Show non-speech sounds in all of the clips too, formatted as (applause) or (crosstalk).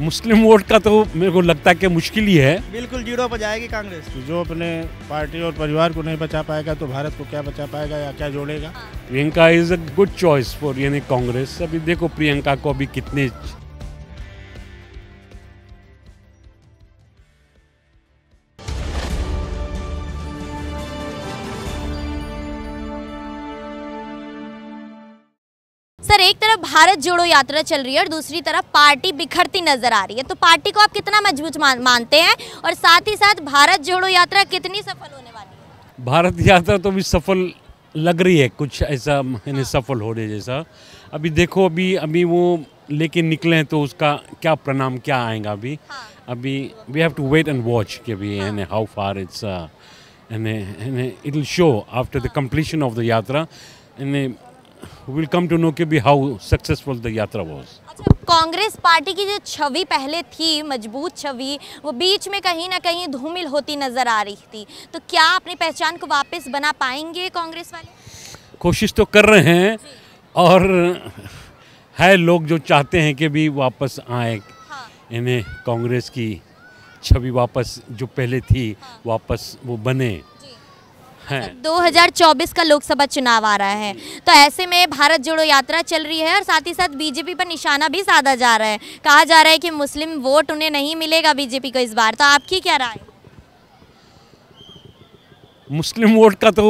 मुस्लिम vote का तो मेरे को लगता है कि मुश्किल ही है बिल्कुल जीरो पर जाएगी कांग्रेस तो जो अपने पार्टी और परिवार को नहीं बचा पाएगा तो भारत को क्या बचा पाएगा या क्या जोड़ेगा Priyanka is a good choice for यानी कांग्रेस अभी देखो प्रियंका को अभी कितने तरफ भारत जोड़ो यात्रा चल रही है और दूसरी तरफ पार्टी बिखरती नजर आ रही है तो पार्टी को आप कितना मजबूत मानते हैं और साथ ही साथ भारत जोड़ो यात्रा कितनी सफल होने वाली है भारत यात्रा तो भी सफल लग रही है कुछ ऐसा हाँ। सफल होने जैसा अभी देखो अभी अभी वो लेके निकले हैं तो उसका क्या परिणाम क्या आएगा अभी हाँ। अभी we have to wait and watch कि अभी and how far it's it will show after the completion of the yatra यानी विल कम टू नो के बी how successful the yatra was अच्छा, कांग्रेस पार्टी की जो छवि पहले थी मजबूत छवि वो बीच में कहीं ना कहीं धूमिल होती नज़र आ रही थी तो क्या अपनी पहचान को वापस बना पाएंगे कांग्रेस वाले कोशिश तो कर रहे हैं और है लोग जो चाहते हैं कि भी वापस आए हाँ। इन्हें कांग्रेस की छवि वापस जो पहले थी हाँ। वापस वो बने 2024 का लोकसभा चुनाव आ रहा है तो ऐसे में भारत जोड़ो यात्रा चल रही है और साथ ही साथ बीजेपी पर निशाना भी साधा जा रहा है कहा जा रहा है कि मुस्लिम वोट उन्हें नहीं मिलेगा बीजेपी को इस बार तो आपकी क्या राय मुस्लिम वोट का तो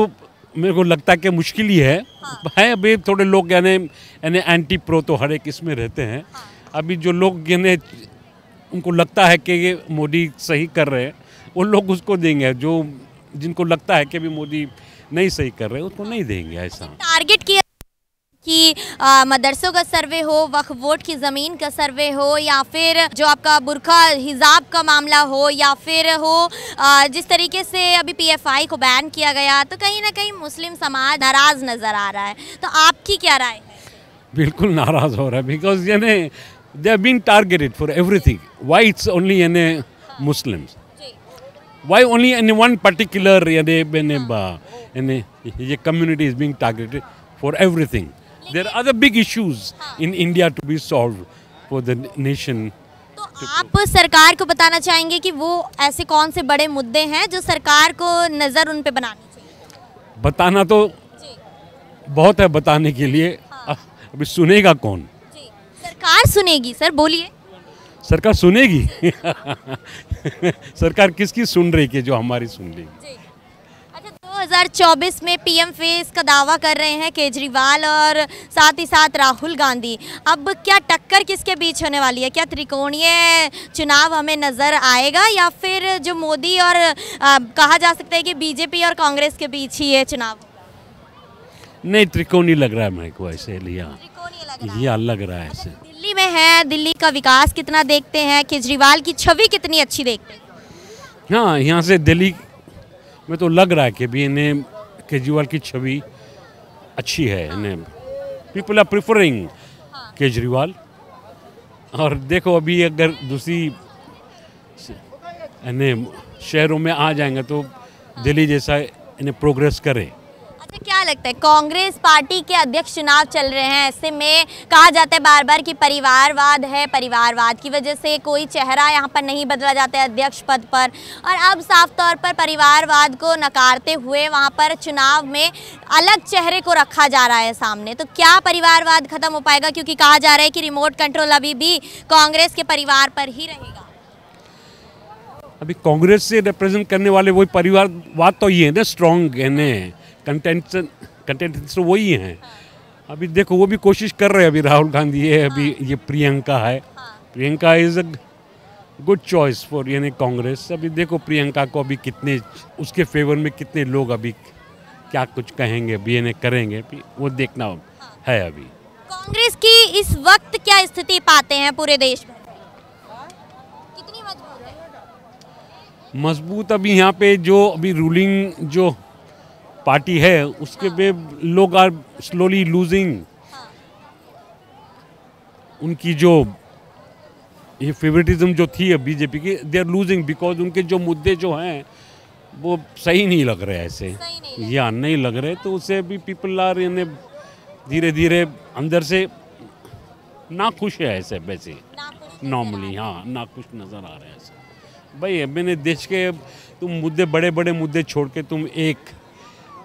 मेरे को लगता है कि मुश्किल ही है हाँ। है अभी थोड़े लोग यानी एंटी प्रो तो हर एक इसमें रहते हैं हाँ। अभी जो लोग यानी उनको लगता है कि ये मोदी सही कर रहे हैं वो लोग उसको देंगे जो जिनको लगता है कि अभी मोदी नहीं सही कर रहे उसको नहीं देंगे ऐसा टारगेट किया कि मदरसों का सर्वे हो वक्फ वोट की ज़मीन का सर्वे हो या फिर जो आपका बुरखा हिजाब का मामला हो या फिर हो आ, जिस तरीके से अभी पीएफआई को बैन किया गया तो कहीं ना कहीं मुस्लिम समाज नाराज़ नज़र आ रहा है तो आपकी क्या राय है बिल्कुल नाराज़ हो रहा है बिकॉज यानी they are been targeted for everything वाइट्स ओनली यानी Muslims Why only in one particular uh, community is being targeted for everything? There are other big issues in India to be solved for the nation. तो आप सरकार को बताना चाहेंगे कि वो ऐसे कौन से बड़े मुद्दे हैं जो सरकार को नज़र उन पे बनानी चाहिए बताना तो जी। बहुत है बताने के लिए हाँ। अभी सुनेगा कौन जी। सरकार सुनेगी सर बोलिए सरकार सुनेगी (laughs) सरकार किसकी सुन रही है जो हमारी सुन रही अच्छा 2024 में पीएम फेस का दावा कर रहे हैं केजरीवाल और साथ ही साथ राहुल गांधी अब क्या टक्कर किसके बीच होने वाली है क्या त्रिकोणीय चुनाव हमें नज़र आएगा या फिर जो मोदी और आ, कहा जा सकता है कि बीजेपी और कांग्रेस के बीच ही ये चुनाव नहीं त्रिकोणी लग रहा है मेरे को ऐसे लिया लग रहा है, हैं दिल्ली का विकास कितना देखते हैं केजरीवाल की छवि कितनी अच्छी देखते हैं हाँ यहाँ से दिल्ली में तो लग रहा है कि भी इन्हें केजरीवाल की छवि अच्छी है इन्हें पीपल आर प्रिफरिंग केजरीवाल और देखो अभी अगर दूसरी इन्हें शहरों में आ जाएंगे तो दिल्ली जैसा इन्हें प्रोग्रेस करें लगता है कांग्रेस पार्टी के अध्यक्ष चुनाव चल रहे हैं ऐसे में कहा जाता है बार बार कि परिवारवाद है परिवारवाद की वजह से कोई चेहरा यहाँ पर नहीं बदला जाता है अध्यक्ष पद पर और अब साफ तौर पर परिवारवाद को नकारते हुए वहाँ पर चुनाव में अलग चेहरे को रखा जा रहा है सामने तो क्या परिवारवाद खत्म हो पाएगा क्योंकि कहा जा रहा है कि रिमोट कंट्रोल अभी भी कांग्रेस के परिवार पर ही रहेगा अभी कांग्रेस से रिप्रेजेंट करने वाले वही परिवारवाद तो ये है ना स्ट्रॉन्ग कहने हैं कंटेंट तो वही हैं अभी देखो वो भी कोशिश कर रहे हैं अभी राहुल गांधी है अभी ये प्रियंका है Priyanka is a good choice for यानी कांग्रेस अभी देखो प्रियंका को अभी कितने उसके फेवर में कितने लोग अभी क्या कुछ कहेंगे अभी यानी करेंगे अभी वो देखना है अभी कांग्रेस की इस वक्त क्या स्थिति पाते हैं पूरे देश में कितनी मजबूत अभी यहाँ पे जो अभी रूलिंग जो पार्टी है उसके पे हाँ। लोग आर स्लोली लूजिंग हाँ। उनकी जो ये फेवरेटिज्म जो थी बीजेपी की दे आर लूजिंग बिकॉज उनके जो मुद्दे जो हैं वो सही नहीं लग रहे ऐसे या नहीं लग रहे तो उसे भी पीपल आर यानी धीरे धीरे अंदर से ना खुश है ऐसे वैसे नॉर्मली हाँ ना खुश नज़र आ रहे हैं ऐसे भाई मैंने देश के तुम मुद्दे बड़े बड़े मुद्दे छोड़ के तुम एक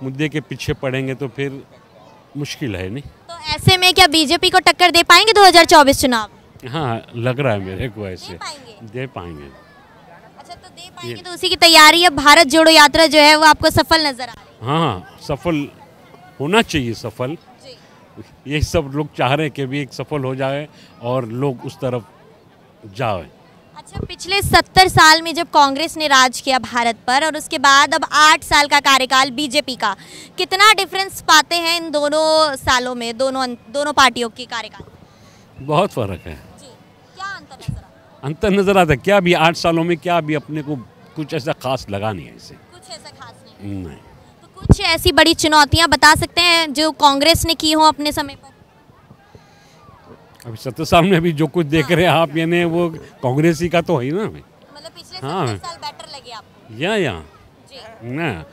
मुद्दे के पीछे पड़ेंगे तो फिर मुश्किल है नहीं तो ऐसे में क्या बीजेपी को टक्कर दे पाएंगे 2024 चुनाव हाँ लग रहा है मेरे को ऐसे दे पाएंगे, दे पाएंगे। अच्छा तो दे पाएंगे तो उसी की तैयारी है भारत जोड़ो यात्रा जो है वो आपको सफल नजर आ रही हाँ, हाँ सफल होना चाहिए सफल यही सब लोग चाह रहे हैं कि भी एक सफल हो जाए और लोग उस तरफ जाए अच्छा पिछले सत्तर साल में जब कांग्रेस ने राज किया भारत पर और उसके बाद अब आठ साल का कार्यकाल बीजेपी का कितना डिफरेंस पाते हैं इन दोनों सालों में दोनों अं-, दोनों पार्टियों के कार्यकाल बहुत फर्क है क्या अंतर नजर आता अंतर नजर आता क्या अभी आठ सालों में क्या अभी अपने को कुछ ऐसा खास लगा नहीं है इसे कुछ ऐसा खास नहीं, नहीं। तो कुछ ऐसी बड़ी चुनौतियाँ बता सकते हैं जो कांग्रेस ने की हो अपने समय पर अभी सत्तर साल में अभी जो कुछ देख हाँ। रहे हैं आप यानी वो कांग्रेस ही का तो है ही ना मतलब पिछले हाँ साल बेटर लगे आपको या या ना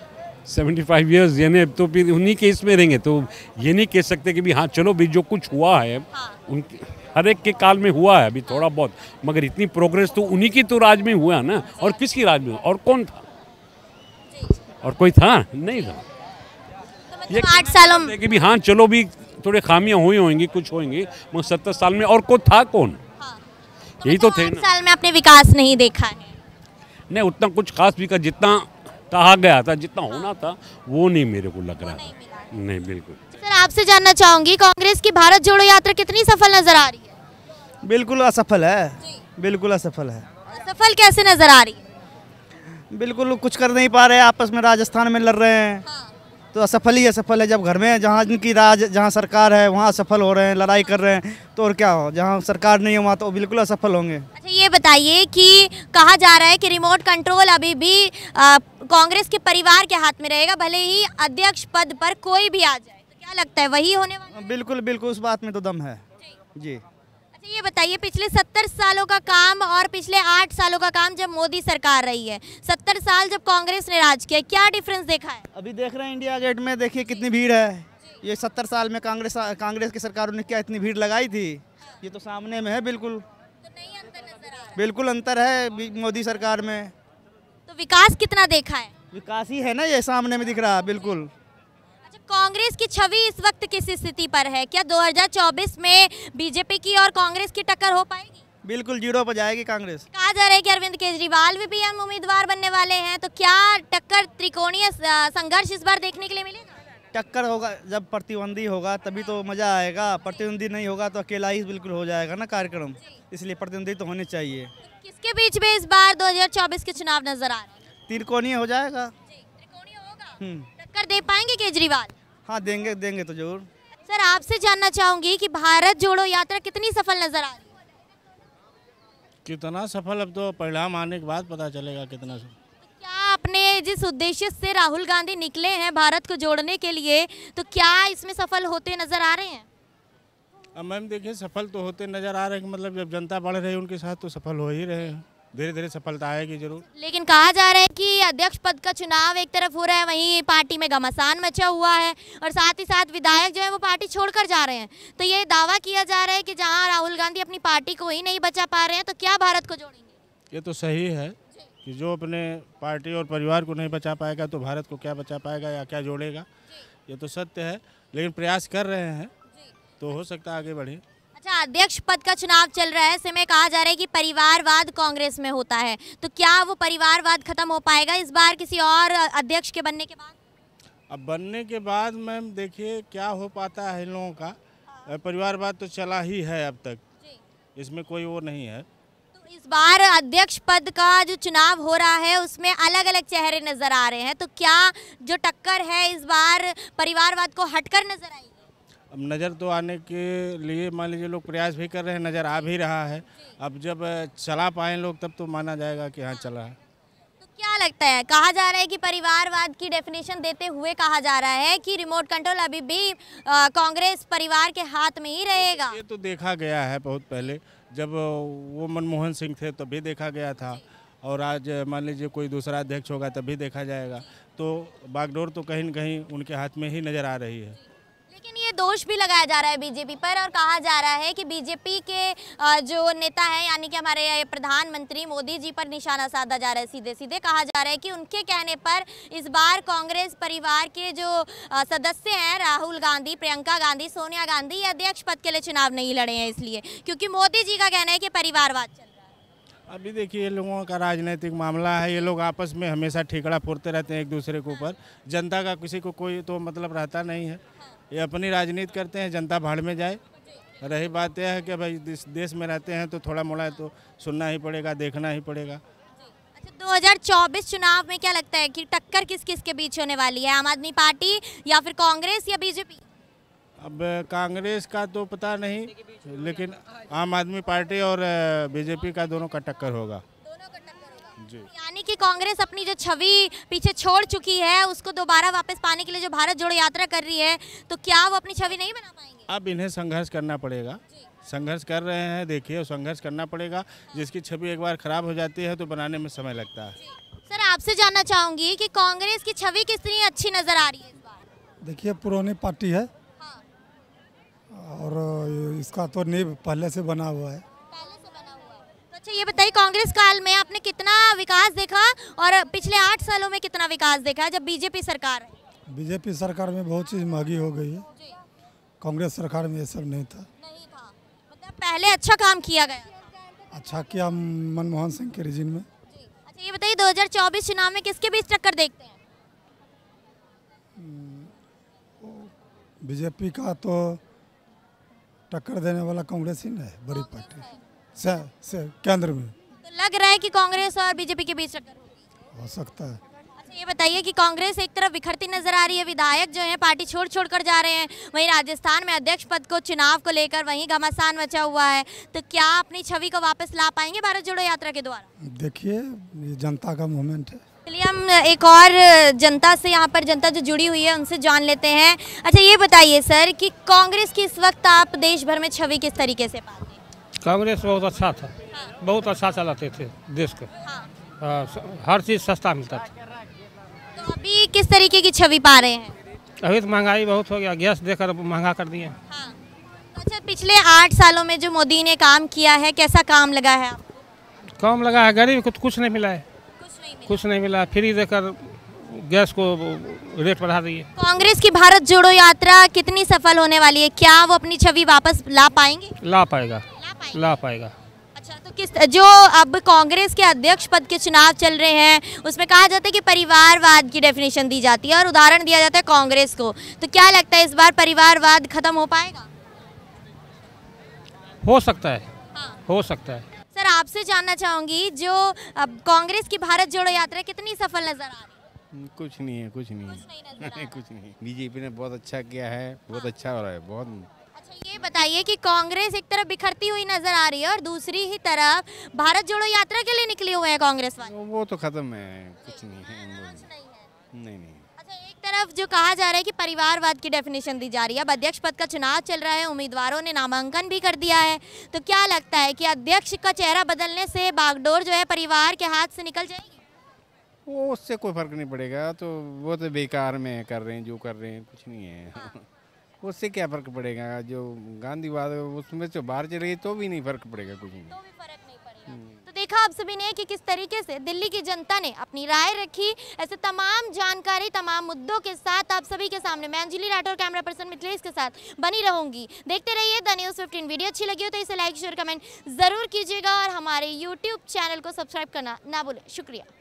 सेवेंटी फाइव ईयर्स यानी तो फिर उन्हीं के इसमें रहेंगे तो ये नहीं कह सकते कि भी हाँ चलो भी जो कुछ हुआ है हाँ। उन हर एक के काल में हुआ है अभी थोड़ा हाँ। बहुत मगर इतनी प्रोग्रेस तो उन्हीं की तो राज में हुआ ना और किसकी राज में और कौन था और कोई था नहीं था तो मतलब आठ सालों में कि भी हाँ चलो भी थोड़ी खामियां हुई होंगी कुछ होंगी मगर सत्तर साल में और कोई था कौन हाँ। तो यही तो थे ना साल में आपने विकास नहीं देखा है नहीं उतना कुछ खास विकास जितना कहा गया था जितना हाँ। होना था वो नहीं मेरे को लग रहा नहीं, नहीं बिल्कुल सर आपसे जानना चाहूंगी कांग्रेस की भारत जोड़ो यात्रा कितनी सफल नजर आ रही है बिल्कुल असफल है बिल्कुल असफल है असफल कैसे नजर आ रही है बिल्कुल कुछ कर नहीं पा रहे आपस में राजस्थान में लड़ रहे हैं हाँ। तो असफल ही असफल है जब घर में जहाँ जिनकी राज जहाँ सरकार है वहाँ असफल हो रहे हैं लड़ाई कर रहे हैं तो और क्या हो जहाँ सरकार नहीं हो वहाँ तो बिल्कुल असफल होंगे अच्छा ये बताइए कि कहा जा रहा है कि रिमोट कंट्रोल अभी भी कांग्रेस के परिवार के हाथ में रहेगा भले ही अध्यक्ष पद पर कोई भी आ जाए तो क्या लगता है वही होने वाला बिल्कुल बिल्कुल उस बात में तो दम है जी अच्छा ये बताइए पिछले सत्तर सालों का काम और पिछले आठ सालों का काम जब मोदी सरकार रही है सत्तर साल जब कांग्रेस ने राज किया क्या डिफरेंस देखा है अभी देख रहे हैं इंडिया गेट में देखिए कितनी भीड़ है ये सत्तर साल में कांग्रेस कांग्रेस की सरकारों ने क्या इतनी भीड़ लगाई थी ये तो सामने में है बिल्कुल तो नहीं अंतर बिल्कुल अंतर है मोदी सरकार में तो विकास कितना देखा है विकास ही है ना ये सामने में दिख रहा है बिल्कुल कांग्रेस की छवि इस वक्त किस स्थिति पर है क्या 2024 में बीजेपी की और कांग्रेस की टक्कर हो पाएगी बिल्कुल जीरो पर जाएगी कांग्रेस कहा जा रहा है कि अरविंद केजरीवाल भी पीएम उम्मीदवार बनने वाले हैं तो क्या टक्कर त्रिकोणीय संघर्ष इस बार देखने के लिए मिलेगा टक्कर होगा जब प्रतिबंधी होगा तभी तो मज़ा आएगा प्रतिबंधी नहीं होगा तो अकेला ही बिल्कुल हो जाएगा ना कार्यक्रम इसलिए प्रतिद्वंदी तो होने चाहिए किसके बीच में इस बार 2024 के चुनाव नजर आ रहे हैं त्रिकोणीय हो जाएगा त्रिकोणीय होगा हम्म। टक्कर दे पाएंगे केजरीवाल हाँ देंगे देंगे तो जरूर सर आपसे जानना चाहूंगी कि भारत जोड़ो यात्रा कितनी सफल नजर आ रही कितना सफल अब तो परिणाम आने के बाद पता चलेगा कितना सफल क्या आपने जिस उद्देश्य से राहुल गांधी निकले हैं भारत को जोड़ने के लिए तो क्या इसमें सफल होते नजर आ रहे हैं अब मैम देखिए सफल तो होते नज़र आ रहे हैं मतलब जब जनता बढ़ रही है उनके साथ तो सफल हो ही रहे हैं धीरे धीरे सफलता आएगी जरूर लेकिन कहा जा रहा है कि अध्यक्ष पद का चुनाव एक तरफ हो रहा है वहीं पार्टी में घमासान मचा हुआ है और साथ ही साथ विधायक जो है वो पार्टी छोड़कर जा रहे हैं तो ये दावा किया जा रहा है कि जहां राहुल गांधी अपनी पार्टी को ही नहीं बचा पा रहे हैं तो क्या भारत को जोड़ेंगे ये तो सही है कि जो अपने पार्टी और परिवार को नहीं बचा पाएगा तो भारत को क्या बचा पाएगा या क्या जोड़ेगा ये तो सत्य है लेकिन प्रयास कर रहे हैं तो हो सकता है आगे बढ़े अच्छा अध्यक्ष पद का चुनाव चल रहा है ऐसे में कहा जा रहा है कि परिवारवाद कांग्रेस में होता है तो क्या वो परिवारवाद खत्म हो पाएगा इस बार किसी और अध्यक्ष के बनने के बाद अब बनने के बाद मैम देखिए क्या हो पाता है इन लोगों का परिवारवाद तो चला ही है अब तक इसमें कोई वो नहीं है तो इस बार अध्यक्ष पद का जो चुनाव हो रहा है उसमें अलग अलग चेहरे नजर आ रहे हैं तो क्या जो टक्कर है इस बार परिवारवाद को हटकर नजर आएगी अब नज़र तो आने के लिए मान लीजिए लोग प्रयास भी कर रहे हैं नज़र आ भी रहा है अब जब चला पाए लोग तब तो माना जाएगा कि हाँ चला है तो क्या लगता है कहा जा रहा है कि परिवारवाद की डेफिनेशन देते हुए कहा जा रहा है कि रिमोट कंट्रोल अभी भी कांग्रेस परिवार के हाथ में ही रहेगा ये तो देखा गया है बहुत पहले जब वो मनमोहन सिंह थे तब भी देखा गया था और आज मान लीजिए कोई दूसरा अध्यक्ष होगा तब भी देखा जाएगा तो बागडोर तो कहीं ना कहीं उनके हाथ में ही नज़र आ रही है दोष भी लगाया जा रहा है बीजेपी पर और कहा जा रहा है कि बीजेपी के जो नेता है यानी कि हमारे प्रधानमंत्री मोदी जी पर निशाना साधा जा रहा है सीधे सीधे कहा जा रहा है कि उनके कहने पर इस बार कांग्रेस परिवार के जो सदस्य हैं राहुल गांधी प्रियंका गांधी सोनिया गांधी अध्यक्ष पद के लिए चुनाव नहीं लड़े हैं इसलिए क्योंकि मोदी जी का कहना है कि परिवारवाद चल अभी देखिए ये लोगों का राजनीतिक मामला है ये लोग आपस में हमेशा ठेकड़ा फोड़ते रहते हैं एक दूसरे के ऊपर जनता का किसी को कोई तो मतलब रहता नहीं है ये अपनी राजनीति करते हैं जनता भाड़ में जाए रही बात यह है कि भाई देश में रहते हैं तो थोड़ा मोड़ा तो सुनना ही पड़ेगा देखना ही पड़ेगा अच्छा 2024 चुनाव में क्या लगता है कि टक्कर किस किस के बीच होने वाली है आम आदमी पार्टी या फिर कांग्रेस या बीजेपी अब कांग्रेस का तो पता नहीं लेकिन आम आदमी पार्टी और बीजेपी का दोनों का टक्कर होगा यानी कि कांग्रेस अपनी जो छवि पीछे छोड़ चुकी है उसको दोबारा वापस पाने के लिए जो भारत जोड़ो यात्रा कर रही है तो क्या वो अपनी छवि नहीं बना पाएंगे अब इन्हें संघर्ष करना पड़ेगा संघर्ष कर रहे हैं देखिए संघर्ष करना पड़ेगा हाँ। जिसकी छवि एक बार खराब हो जाती है तो बनाने में समय लगता है सर आपसे जानना चाहूंगी कि कांग्रेस की छवि कितनी अच्छी नज़र आ रही है देखिए पुरानी पार्टी है हाँ। और इसका तो नींव पहले से बना हुआ है भाई कांग्रेस काल में आपने कितना विकास देखा और पिछले आठ सालों में कितना विकास देखा जब बीजेपी सरकार बीजेपी सरकार में बहुत चीज़ महंगी हो गई है कांग्रेस सरकार में ये सब नहीं था नहीं था मतलब पहले अच्छा काम किया गया अच्छा किया मनमोहन सिंह के रिजिन में अच्छा ये बताइए 2024 चुनाव में किसके बीच टक्कर देखते हैं हम्म, बीजेपी का तो टक्कर देने वाला कांग्रेस ही नहीं है बड़ी पार्टी से, से केंद्र में लग रहा है कि कांग्रेस और बीजेपी के बीच टक्कर होगी हो सकता है अच्छा ये बताइए कि कांग्रेस एक तरफ बिखरती नजर आ रही है विधायक जो है पार्टी छोड़ छोड़ कर जा रहे हैं वहीं राजस्थान में अध्यक्ष पद को चुनाव को लेकर वहीं घमासान मचा हुआ है तो क्या अपनी छवि को वापस ला पाएंगे भारत जोड़ो यात्रा के द्वारा देखिए ये जनता का मूवमेंट है चलिए हम एक और जनता से यहाँ पर जनता जो जुड़ी हुई है उनसे जान लेते हैं अच्छा ये बताइए सर कि कांग्रेस की इस वक्त आप देश भर में छवि किस तरीके से पाते कांग्रेस बहुत अच्छा था हाँ। बहुत अच्छा चलाते थे देश को हाँ।, हाँ हर चीज़ सस्ता मिलता था तो अभी किस तरीके की छवि पा रहे हैं अभी तो महंगाई बहुत हो गया गैस देकर महंगा कर दिए हाँ। अच्छा पिछले आठ सालों में जो मोदी ने काम किया है कैसा काम लगा है आपको काम लगा है गरीब को तो कुछ नहीं मिला है कुछ नहीं मिला, कुछ नहीं मिला फ्री देकर गैस को रेट बढ़ा दिए कांग्रेस की भारत जोड़ो यात्रा कितनी सफल होने वाली है क्या वो अपनी छवि वापस ला पाएंगे ला पाएगा ला पाएगा अच्छा तो किस जो अब कांग्रेस के अध्यक्ष पद के चुनाव चल रहे हैं उसमें कहा जाता है कि परिवारवाद की डेफिनेशन दी जाती है और उदाहरण दिया जाता है कांग्रेस को तो क्या लगता है इस बार परिवारवाद खत्म हो पाएगा हो सकता है हाँ। हो सकता है सर आपसे जानना चाहूंगी जो अब कांग्रेस की भारत जोड़ो यात्रा कितनी सफल नजर आ रही हम्म, कुछ नहीं है कुछ नहीं है कुछ नहीं, (laughs) कुछ नहीं बीजेपी ने बहुत अच्छा किया है बहुत हाँ। अच्छा हो रहा है बहुत ये बताइए कि कांग्रेस एक तरफ बिखरती हुई नजर आ रही है और दूसरी ही तरफ भारत जोड़ो यात्रा के लिए निकले हुए हैं कांग्रेस वाले वो तो खत्म है कुछ नहीं है नहीं नहीं, नहीं। अच्छा, एक तरफ जो कहा जा रहा है कि परिवारवाद की डेफिनेशन दी जा रही है अब अध्यक्ष पद का चुनाव चल रहा है उम्मीदवारों ने नामांकन भी कर दिया है तो क्या लगता है कि अध्यक्ष का चेहरा बदलने से बागडोर जो है परिवार के हाथ से निकल जाएगी वो उससे कोई फर्क नहीं पड़ेगा तो वो तो बेकार में कर रहे हैं जो कर रहे हैं कुछ नहीं है हाँ। (laughs) उससे क्या फ़र्क पड़ेगा जो गांधीवाद उसमें से बाहर चले तो भी नहीं फ़र्क पड़ेगा कुछ नहीं तो भी फर्क नहीं पड़ेगा हम्म। तो देखा आप सभी ने कि किस तरीके से दिल्ली की जनता ने अपनी राय रखी ऐसे तमाम जानकारी तमाम मुद्दों के साथ आप सभी के सामने मैं अंजलि राठौर कैमरा पर्सन मिथिलेश के साथ बनी रहूंगी देखते रहिए द न्यूज़ फिफ्टीन वीडियो अच्छी लगी हो तो इसे लाइक शेयर कमेंट ज़रूर कीजिएगा और हमारे यूट्यूब चैनल को सब्सक्राइब करना ना बोले शुक्रिया